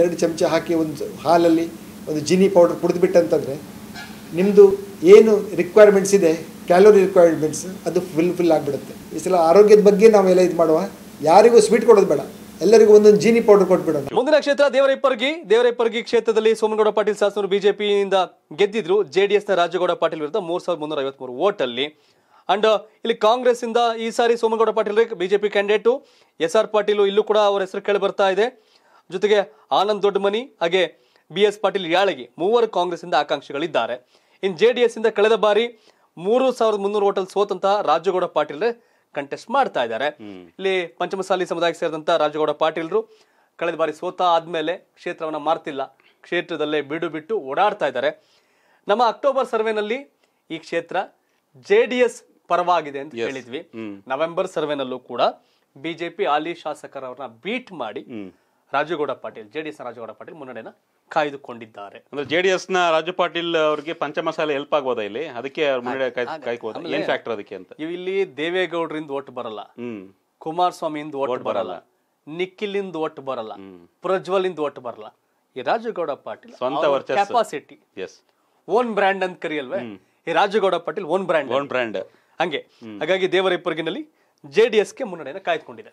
ಎರಡು ಚಮಚ ಹಾಕಿ ಒಂದು ಹಾಲಲ್ಲಿ ಒಂದು ಜಿನಿ ಪೌಡರ್ ಕುಡಿದ್ಬಿಟ್ಟಂತಂದರೆ ನಿಮ್ಮದು ಏನು ರಿಕ್ವೈರ್ಮೆಂಟ್ಸ್ ಇದೆ ಕ್ಯಾಲೋರಿ ರಿಕ್ವೈರ್ಮೆಂಟ್ಸ್ ಅದು ಫುಲ್ ಫಿಲ್ ಆಗಿಬಿಡುತ್ತೆ ಈ ಸಲ ಆರೋಗ್ಯದ ಬಗ್ಗೆ ನಾವೆಲ್ಲ ಇದು ಮಾಡುವ ಯಾರಿಗೂ ಸ್ವೀಟ್ ಕೊಡೋದು ಬೇಡ ಎಲ್ಲರಿಗೂ ಒಂದೊಂದು ಜೀನಿ ಪೌಡರ್ ಕೊಟ್ಬಿಡೋಣ ಮುಂದಿನ ಕ್ಷೇತ್ರ ದೇವರೈಪರ್ಗಿ ದೇವರೈಪರ್ಗಿ ಕ್ಷೇತ್ರದಲ್ಲಿ ಸೋಮನಗೌಡ ಪಾಟೀಲ್ ಶಾಸನರು ಬಿಜೆಪಿಯಿಂದ ಗೆದ್ದಿದ್ರು ಜೆಡಿಎಸ್ನ ರಾಜಗೌಡ ಪಾಟೀಲ್ ವಿರುದ್ಧ ಮೂರು ಸಾವಿರದ ಮುನ್ನೂರ ಐವತ್ಮೂರು ಓಟಲ್ಲಿ ಅಂಡ್ ಇಲ್ಲಿ ಕಾಂಗ್ರೆಸ್ ಇಂದ ಈ ಸಾರಿ Somanagouda Patil BJP candidate S R Patil ಇಲ್ಲೂ ಕೂಡ ಅವರ ಹೆಸರು ಕೇಳಿ ಬರ್ತಾ ಇದೆ ಜೊತೆಗೆ ಆನಂದ್ ದೊಡ್ಡಮನಿ ಹಾಗೆ ಬಿ ಎಸ್ ಪಾಟೀಲ್ ಯಾಳಗಿ ಮೂವರು ಕಾಂಗ್ರೆಸ್ಸಿಂದ ಆಕಾಂಕ್ಷಿಗಳಿದ್ದಾರೆ ಇನ್ನು ಜೆ ಡಿ ಇಂದ ಕಳೆದ ಬಾರಿ ಮೂರು ಸಾವಿರದ ಮುನ್ನೂರು ಓಟಲ್ ಸೋತಂತಹ ರಾಜಗೌಡ ಪಾಟೀಲ್ ಕಂಟೆಸ್ಟ್ ಮಾಡ್ತಾ ಇದ್ದಾರೆ ಇಲ್ಲಿ ಪಂಚಮಸಾಲಿ ಸಮುದಾಯಕ್ಕೆ ಸೇರಿದಂತಹ ರಾಜಗೌಡ ಪಾಟೀಲ್ರು ಕಳೆದ ಬಾರಿ ಸೋತ ಆದ್ಮೇಲೆ ಕ್ಷೇತ್ರವನ್ನ ಮಾರ್ತಿಲ್ಲ ಕ್ಷೇತ್ರದಲ್ಲೇ ಬಿಡು ಬಿಟ್ಟು ಓಡಾಡ್ತಾ ಇದ್ದಾರೆ ನಮ್ಮ ಅಕ್ಟೋಬರ್ ಸರ್ವೆನಲ್ಲಿ ಈ ಕ್ಷೇತ್ರ ಜೆ ಡಿ ಎಸ್ ಪರವಾಗಿದೆ ಅಂತ ಹೇಳಿದ್ವಿ ನವೆಂಬರ್ ಸರ್ವೆನಲ್ಲೂ ಕೂಡ ಬಿಜೆಪಿ ಹಾಲಿ ಶಾಸಕರವ್ರನ್ನ ಬೀಟ್ ಮಾಡಿ ರಾಜುಗೌಡ ಪಾಟೀಲ್ ಜೆಡಿಎಸ್ ರಾಜಗೌಡ ಪಾಟೀಲ್ ಮುನ್ನಡೆನ ಕಾಯ್ದುಕೊಂಡಿದ್ದಾರೆ ಅಂದ್ರೆ ನ ರಾಜು ಪಾಟೀಲ್ ಅವರಿಗೆ ಪಂಚಮಸಾಲೆ ಹೆಲ್ಪ್ ಆಗ್ಬೋದಾ ಇಲ್ಲಿ ಅದಕ್ಕೆ ಮುನ್ನಡೆ ಏನ್ ಫ್ಯಾಕ್ಟರ್ ಅದಕ್ಕೆ ಅಂತ ಇಲ್ಲಿ ದೇವೇಗೌಡರಿಂದ ಓಟ್ ಬರಲ್ಲ ಕುಮಾರಸ್ವಾಮಿಯಿಂದ ಓಟ್ ಬರಲ್ಲ ನಿಖಿಲಿಂದ ಓಟ್ ಬರಲ್ಲ ಪ್ರಜ್ವಲ್ ಇಂದ ಓಟ್ ಬರಲ್ಲ ಈ ರಾಜುಗೌಡ ಪಾಟೀಲ್ ಸ್ವಂತ ಕೆಪಾಸಿಟಿ ಓನ್ ಬ್ರಾಂಡ್ ಅಂತ ಕರಿಯಲ್ವೇ ಈ Rajugouda Patil own brand own brand ಹಂಗೆ ಹಾಗಾಗಿ ದೇವರ ಇಬ್ಬರಿಗಿನಲ್ಲಿ ಗೆ ಮುನ್ನಡೆಯನ್ನು ಕಾಯ್ದುಕೊಂಡಿದೆ